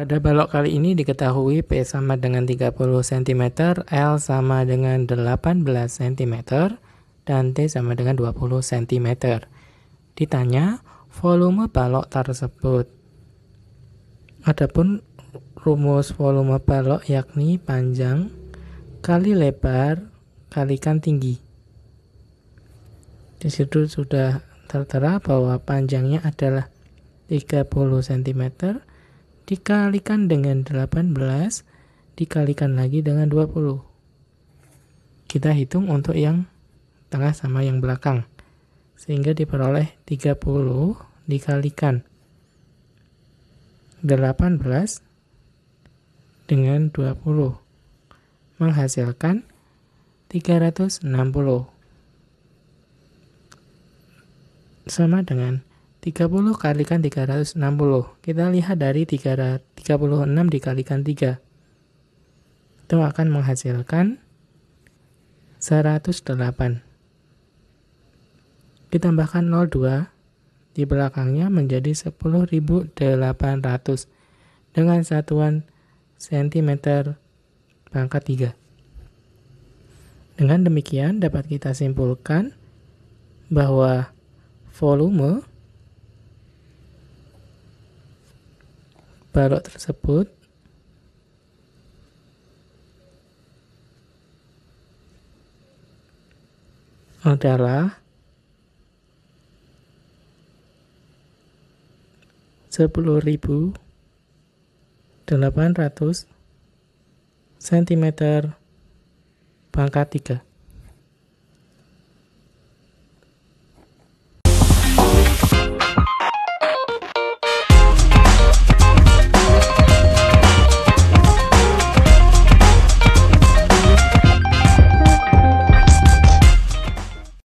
Pada balok kali ini diketahui P sama dengan 30 cm, L sama dengan 18 cm, dan T sama dengan 20 cm. Ditanya volume balok tersebut. Adapun rumus volume balok yakni panjang kali lebar kalikan tinggi. Di situ sudah tertera bahwa panjangnya adalah 30 cm, dikalikan dengan 18 dikalikan lagi dengan 20 kita hitung untuk yang tengah sama yang belakang sehingga diperoleh 30 dikalikan 18 dengan 20 menghasilkan 360 sama dengan 30 kalikan 360. Kita lihat dari 36 dikalikan 3. Itu akan menghasilkan 108. Ditambahkan 02 di belakangnya menjadi 10.800 dengan satuan cm pangkat 3. Dengan demikian dapat kita simpulkan bahwa volume balok tersebut adalah sepuluh ribu delapan ratus sentimeter pangkat 3.